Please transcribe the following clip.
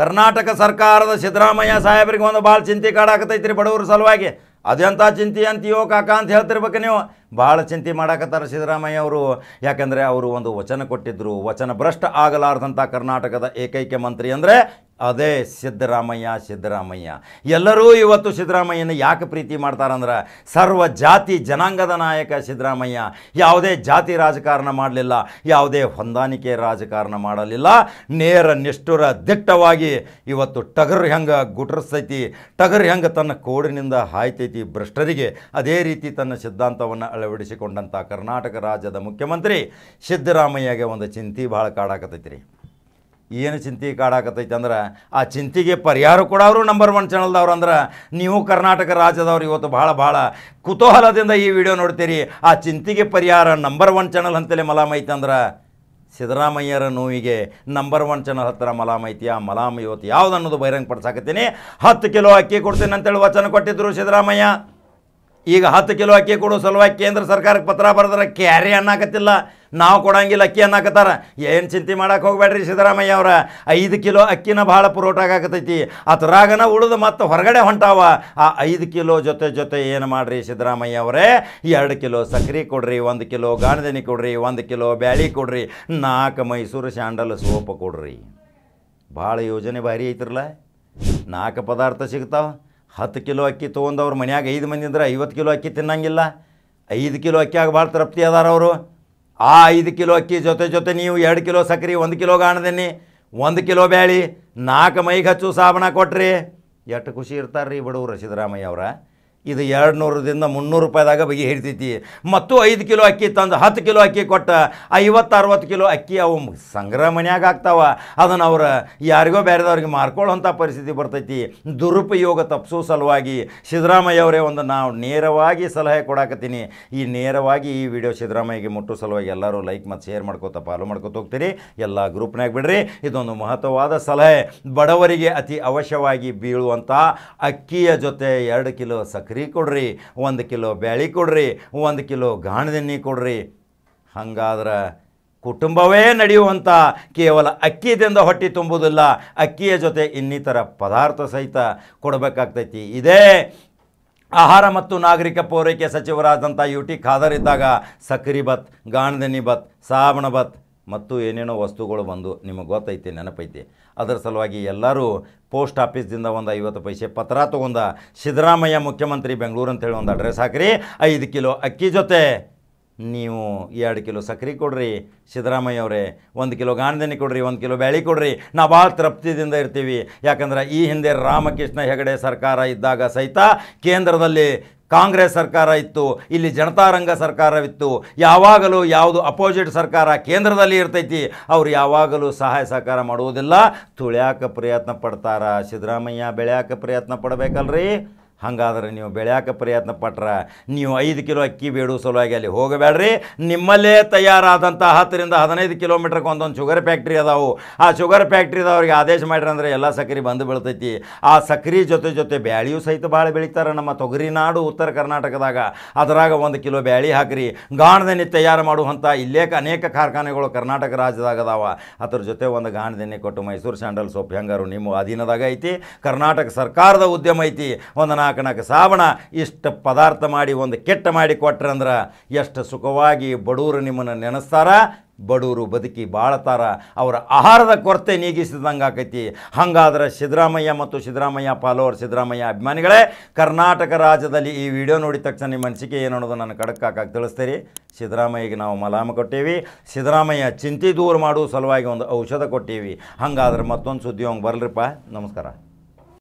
ಕರ್ನಾಟಕ ಸರ್ಕಾರದ ಸಿದ್ದರಾಮಯ್ಯ ಸಾಹೇಬ್ರಿಗೆ ಒಂದು ಭಾಳ ಚಿಂತೆ ಕಾಡಾಕತೈತ್ರಿ ಬಡವ್ರ ಸಲುವಾಗಿ ಅದೆಂಥ ಚಿಂತೆ ಅಂತೀಯೋ ಕಾಕ ಅಂತ ಹೇಳ್ತಿರ್ಬೇಕು ನೀವು ಭಾಳ ಚಿಂತೆ ಮಾಡಾಕತ್ತಾರ ಸಿದ್ದರಾಮಯ್ಯ ಅವರು ಯಾಕಂದರೆ ಅವರು ಒಂದು ವಚನ ಕೊಟ್ಟಿದ್ದರು ವಚನ ಭ್ರಷ್ಟ ಆಗಲಾರ್ದಂಥ ಕರ್ನಾಟಕದ ಏಕೈಕ ಮಂತ್ರಿ ಅಂದರೆ ಅದೇ ಸಿದ್ದರಾಮಯ್ಯ ಸಿದ್ದರಾಮಯ್ಯ ಎಲ್ಲರೂ ಇವತ್ತು ಸಿದ್ದರಾಮಯ್ಯನ ಯಾಕೆ ಪ್ರೀತಿ ಮಾಡ್ತಾರಂದ್ರೆ ಸರ್ವ ಜಾತಿ ಜನಾಂಗದ ನಾಯಕ ಸಿದ್ದರಾಮಯ್ಯ ಯಾವುದೇ ಜಾತಿ ರಾಜಕಾರಣ ಮಾಡಲಿಲ್ಲ ಯಾವುದೇ ಹೊಂದಾಣಿಕೆ ರಾಜಕಾರಣ ಮಾಡಲಿಲ್ಲ ನೇರ ನಿಷ್ಠುರ ದಿಟ್ಟವಾಗಿ ಇವತ್ತು ಟಗರ್ ಹೆಂಗೆ ಗುಟ್ರಸ್ತೈತಿ ಟಗರ್ ಹೆಂಗೆ ತನ್ನ ಕೋಡಿನಿಂದ ಹಾಯ್ತೈತಿ ಭ್ರಷ್ಟರಿಗೆ ಅದೇ ರೀತಿ ತನ್ನ ಸಿದ್ಧಾಂತವನ್ನು ಅಳವಡಿಸಿಕೊಂಡಂಥ ಕರ್ನಾಟಕ ರಾಜ್ಯದ ಮುಖ್ಯಮಂತ್ರಿ ಸಿದ್ದರಾಮಯ್ಯಗೆ ಒಂದು ಚಿಂತೆ ಭಾಳ ಕಾಡಾಕತೈತಿ ರೀ ಏನು ಚಿಂತೆ ಕಾಡಾಕತ್ತೈತೆ ಅಂದ್ರೆ ಆ ಚಿಂತೆಗೆ ಪರಿಹಾರ ಕೂಡ ಅವರು ನಂಬರ್ ಒನ್ ಚಾನಲ್ದವ್ರು ಅಂದ್ರೆ ನೀವು ಕರ್ನಾಟಕ ರಾಜ್ಯದವ್ರು ಇವತ್ತು ಭಾಳ ಭಾಳ ಕುತೂಹಲದಿಂದ ಈ ವಿಡಿಯೋ ನೋಡ್ತೀರಿ ಆ ಚಿಂತೆಗೆ ಪರಿಹಾರ ನಂಬರ್ ಒನ್ ಚಾನಲ್ ಅಂತಲೇ ಅಂದ್ರೆ ಸಿದ್ದರಾಮಯ್ಯರ ನೋವಿಗೆ ನಂಬರ್ ಒನ್ ಚಾನಲ್ ಹತ್ತಿರ ಮಲಾಮ್ ಐತಿ ಆ ಮಲಾಮ ಇವತ್ತು ಯಾವ್ದು ಅನ್ನೋದು ಬಹಿರಂಗ ಪಡಿಸಾಕತ್ತೀನಿ ಹತ್ತು ಕಿಲೋ ಅಕ್ಕಿ ಕೊಡ್ತೀನಿ ಅಂತೇಳಿ ವಚನ ಕೊಟ್ಟಿದ್ರು ಸಿದ್ದರಾಮಯ್ಯ ಈಗ ಹತ್ತು ಕಿಲೋ ಅಕ್ಕಿ ಕೊಡೋ ಸಲುವಾಗಿ ಕೇಂದ್ರ ಸರ್ಕಾರಕ್ಕೆ ಪತ್ರ ಬರೆದ್ರೆ ಕ್ಯಾರಿ ಅನ್ನಾಕತ್ತಿಲ್ಲ ನಾವು ಕೊಡಂಗಿಲ್ಲ ಅಕ್ಕಿ ಅನ್ನಕತ್ತಾರ ಏನು ಚಿಂತೆ ಮಾಡಕ್ಕೆ ಹೋಗ್ಬೇಡ್ರಿ ಸಿದ್ದರಾಮಯ್ಯ ಅವರ ಐದು ಕಿಲೋ ಅಕ್ಕಿನ ಭಾಳ ಪುರೋಟಾಗತೈತಿ ಅದ್ರಾಗನ ಉಳಿದು ಮತ್ತು ಹೊರಗಡೆ ಹೊಂಟಾವ ಆ ಐದು ಕಿಲೋ ಜೊತೆ ಜೊತೆ ಏನು ಮಾಡಿರಿ ಸಿದ್ದರಾಮಯ್ಯ ಅವರೇ ಎರಡು ಕಿಲೋ ಸಕ್ಕರೆ ಕೊಡ್ರಿ ಒಂದು ಕಿಲೋ ಗಾಣದನಿ ಕೊಡ್ರಿ ಒಂದು ಕಿಲೋ ಬ್ಯಾಳಿ ಕೊಡ್ರಿ ನಾಲ್ಕು ಮೈಸೂರು ಸ್ಯಾಂಡಲ್ ಸೋಪ್ ಕೊಡ್ರಿ ಭಾಳ ಯೋಜನೆ ಭಾರಿ ಐತ್ರಲ್ಲ ನಾಲ್ಕು ಪದಾರ್ಥ ಸಿಗ್ತಾವೆ ಹತ್ತು ಕಿಲೋ ಅಕ್ಕಿ ತೊಗೊಂಡವ್ರು ಮನ್ಯಾಗ ಐದು ಮಂದಿ ಅಂದ್ರೆ ಐವತ್ತು ಕಿಲೋ ಅಕ್ಕಿ ತಿನ್ನಂಗಿಲ್ಲ ಐದು ಕಿಲೋ ಅಕ್ಕಿಯಾಗ ಭಾಳ ತೃಪ್ತಿ ಅದಾರವರು ಆ ಐದು ಕಿಲೋ ಅಕ್ಕಿ ಜೊತೆ ಜೊತೆ ನೀವು ಎರಡು ಕಿಲೋ ಸಕ್ಕರೆ ಒಂದು ಕಿಲೋ ಗಾಣದನ್ನಿ ಒಂದು ಕಿಲೋ ಬ್ಯಾಳಿ ನಾಲ್ಕು ಮೈಗೆ ಹಚ್ಚು ಸಾಬಣ ಕೊಟ್ರಿ ಎಷ್ಟು ಖುಷಿ ಇರ್ತಾರ್ರಿ ಬಡವರು ಸಿದ್ದರಾಮಯ್ಯ ಅವರ ಇದು ಎರಡು ನೂರದಿಂದ ಮುನ್ನೂರು ರೂಪಾಯಿದಾಗ ಬಗೆ ಹಿಡಿತೈತಿ ಮತ್ತು ಐದು ಕಿಲೋ ಅಕ್ಕಿ ತಂದು ಹತ್ತು ಕಿಲೋ ಅಕ್ಕಿ ಕೊಟ್ಟ ಐವತ್ತು ಅರವತ್ತು ಕಿಲೋ ಅಕ್ಕಿ ಅವು ಸಂಗ್ರಹ ಮನ್ಯಾಗ ಆಗ್ತಾವ ಅದನ್ನು ಅವರು ಯಾರಿಗೋ ಬೇರೆದವ್ರಿಗೆ ಮಾರ್ಕೊಳ್ಳೋಂಥ ಪರಿಸ್ಥಿತಿ ಬರ್ತೈತಿ ದುರುಪಯೋಗ ತಪ್ಪಿಸೋ ಸಲುವಾಗಿ ಸಿದ್ದರಾಮಯ್ಯ ಅವರೇ ಒಂದು ನಾವು ನೇರವಾಗಿ ಸಲಹೆ ಕೊಡಾಕತ್ತೀನಿ ಈ ನೇರವಾಗಿ ಈ ವಿಡಿಯೋ ಸಿದ್ದರಾಮಯ್ಯಗೆ ಮುಟ್ಟೋ ಸಲುವಾಗಿ ಎಲ್ಲರೂ ಲೈಕ್ ಮತ್ತು ಶೇರ್ ಮಾಡ್ಕೋತ ಫಾಲೋ ಮಾಡ್ಕೋತ ಹೋಗ್ತೀರಿ ಎಲ್ಲ ಗ್ರೂಪ್ನಾಗ ಬಿಡ್ರಿ ಇದೊಂದು ಮಹತ್ವವಾದ ಸಲಹೆ ಬಡವರಿಗೆ ಅತಿ ಅವಶ್ಯವಾಗಿ ಬೀಳುವಂಥ ಅಕ್ಕಿಯ ಜೊತೆ ಎರಡು ಕಿಲೋ ಸಕ್ಕರೆ ಸಕ್ರೆ ಕೊಡ್ರಿ ಒಂದು ಕಿಲೋ ಬ್ಯಾಳಿ ಕೊಡ್ರಿ ಒಂದು ಕಿಲೋ ಗಾಣದೆಣ್ಣೆ ಕೊಡ್ರಿ ಹಂಗಾದ್ರೆ ಕುಟುಂಬವೇ ನಡೆಯುವಂಥ ಕೇವಲ ಅಕ್ಕಿದಿಂದ ಹೊಟ್ಟೆ ತುಂಬುವುದಿಲ್ಲ ಅಕ್ಕಿಯ ಜೊತೆ ಇನ್ನಿತರ ಪದಾರ್ಥ ಸಹಿತ ಕೊಡಬೇಕಾಗ್ತೈತಿ ಇದೇ ಆಹಾರ ಮತ್ತು ನಾಗರಿಕ ಪೂರೈಕೆ ಸಚಿವರಾದಂಥ ಯು ಟಿ ಖಾದರ್ ಇದ್ದಾಗ ಸಕ್ರಿ ಬತ್ ಗಾಣದೆಣ್ಣೆ ಬತ್ ಸಾಬಣ ಬತ್ ಮತ್ತು ಏನೇನೋ ವಸ್ತುಗಳು ಬಂದು ನಿಮಗೆ ಗೊತ್ತೈತೆ ನೆನಪೈತೆ ಅದರ ಸಲುವಾಗಿ ಎಲ್ಲರೂ ಪೋಸ್ಟ್ ಆಫೀಸ್ದಿಂದ ಒಂದು ಐವತ್ತು ಪೈಸೆ ಪತ್ರ ತೊಗೊಂಡ ಸಿದ್ದರಾಮಯ್ಯ ಮುಖ್ಯಮಂತ್ರಿ ಬೆಂಗಳೂರು ಅಂತೇಳಿ ಒಂದು ಅಡ್ರೆಸ್ ಹಾಕಿರಿ ಐದು ಕಿಲೋ ಅಕ್ಕಿ ಜೊತೆ ನೀವು ಎರಡು ಕಿಲೋ ಸಕ್ರೆ ಕೊಡ್ರಿ ಸಿದ್ದರಾಮಯ್ಯ ಅವರೇ ಒಂದು ಕಿಲೋ ಗಾಂಧಿನಿ ಕೊಡ್ರಿ ಒಂದು ಕಿಲೋ ಬ್ಯಾಳಿ ಕೊಡ್ರಿ ನಾವು ಭಾಳ ತೃಪ್ತಿದಿಂದ ಇರ್ತೀವಿ ಯಾಕಂದ್ರೆ ಈ ಹಿಂದೆ ರಾಮಕೃಷ್ಣ ಹೆಗಡೆ ಸರ್ಕಾರ ಇದ್ದಾಗ ಸಹಿತ ಕೇಂದ್ರದಲ್ಲಿ ಕಾಂಗ್ರೆಸ್ ಸರ್ಕಾರ ಇತ್ತು ಇಲ್ಲಿ ಜನತಾರಂಗ ಸರ್ಕಾರವಿತ್ತು ಯಾವಾಗಲೂ ಯಾವುದು ಅಪೋಸಿಟ್ ಸರ್ಕಾರ ಕೇಂದ್ರದಲ್ಲಿ ಇರ್ತೈತಿ ಅವ್ರು ಯಾವಾಗಲೂ ಸಹಾಯ ಸಹಕಾರ ಮಾಡುವುದಿಲ್ಲ ತುಳ್ಯಾಕ ಪ್ರಯತ್ನ ಪಡ್ತಾರ ಸಿದ್ದರಾಮಯ್ಯ ಬೆಳೆಯಾಕ ಪ್ರಯತ್ನ ಪಡಬೇಕಲ್ರಿ ಹಂಗಾದ್ರೆ ನೀವು ಬೆಳೆಯಾಕ ಪ್ರಯತ್ನ ಪಟ್ರೆ ನೀವು ಐದು ಕಿಲೋ ಅಕ್ಕಿ ಬೇಡು ಸಲುವಾಗಿ ಅಲ್ಲಿ ಹೋಗಬೇಡ್ರಿ ನಿಮ್ಮಲ್ಲೇ ತಯಾರಾದಂಥ ಹತ್ತರಿಂದ ಹದಿನೈದು ಕಿಲೋಮೀಟ್ರಿಗೆ ಒಂದೊಂದು ಶುಗರ್ ಫ್ಯಾಕ್ಟ್ರಿ ಅದಾವು ಆ ಶುಗರ್ ಫ್ಯಾಕ್ಟ್ರಿದವ್ರಿಗೆ ಆದೇಶ ಮಾಡ್ರಿ ಅಂದರೆ ಎಲ್ಲ ಸಕ್ರೆ ಬಂದು ಬೀಳ್ತೈತಿ ಆ ಸಕ್ರೆ ಜೊತೆ ಜೊತೆ ಬ್ಯಾಳಿಯೂ ಸಹಿತ ಭಾಳ ಬೆಳೀತಾರೆ ನಮ್ಮ ತೊಗರಿ ನಾಡು ಉತ್ತರ ಕರ್ನಾಟಕದಾಗ ಅದರಾಗ ಒಂದು ಕಿಲೋ ಬ್ಯಾಳಿ ಹಾಕಿರಿ ಗಾಣದೆಣ್ಣೆ ತಯಾರು ಮಾಡುವಂಥ ಇಲ್ಲೇ ಅನೇಕ ಕಾರ್ಖಾನೆಗಳು ಕರ್ನಾಟಕ ರಾಜ್ಯದಾಗ ಅದಾವ ಅದ್ರ ಜೊತೆ ಒಂದು ಗಾಣದೆಣ್ಣೆ ಕೊಟ್ಟು ಮೈಸೂರು ಸ್ಯಾಂಡಲ್ ಸೋಪ್ ಹೆಂಗಾರು ನಿಮ್ಮ ಅಧೀನದಾಗ ಐತಿ ಕರ್ನಾಟಕ ಸರ್ಕಾರದ ಉದ್ಯಮ ಐತಿ ಒಂದು ಕನಕ ನಾಲ್ಕು ಸಾಬಣ ಇಷ್ಟು ಪದಾರ್ಥ ಮಾಡಿ ಒಂದು ಕೆಟ್ಟ ಮಾಡಿ ಕೊಟ್ರಂದ್ರೆ ಎಷ್ಟು ಸುಖವಾಗಿ ಬಡೂರು ನಿಮ್ಮನ್ನು ನೆನೆಸ್ತಾರ ಬಡೂರು ಬದುಕಿ ಬಾಳತಾರ ಅವರ ಆಹಾರದ ಕೊರತೆ ನೀಗಿಸಿದಂಗೆ ಆಕೈತಿ ಹಾಗಾದ್ರೆ ಸಿದ್ದರಾಮಯ್ಯ ಮತ್ತು ಸಿದ್ದರಾಮಯ್ಯ ಫಾಲೋವರ್ ಸಿದ್ದರಾಮಯ್ಯ ಅಭಿಮಾನಿಗಳೇ ಕರ್ನಾಟಕ ರಾಜ್ಯದಲ್ಲಿ ಈ ವಿಡಿಯೋ ನೋಡಿದ ತಕ್ಷಣ ನಿಮ್ಮ ಅನಿಸಿಕೆ ಏನು ಅನ್ನೋದು ನಾನು ಹಾಕಕ್ಕೆ ತಿಳಿಸ್ತೀರಿ ಸಿದ್ದರಾಮಯ್ಯಗೆ ನಾವು ಮಲಾಮ ಕೊಟ್ಟೇವಿ ಸಿದ್ದರಾಮಯ್ಯ ಚಿಂತೆ ದೂರ ಮಾಡುವ ಸಲುವಾಗಿ ಒಂದು ಔಷಧ ಕೊಟ್ಟೇವಿ ಹಾಗಾದ್ರೆ ಮತ್ತೊಂದು ಸುದ್ದಿ ಅವಂಗೆ ಬರಲ್ರಿಪ್ಪ ನಮಸ್ಕಾರ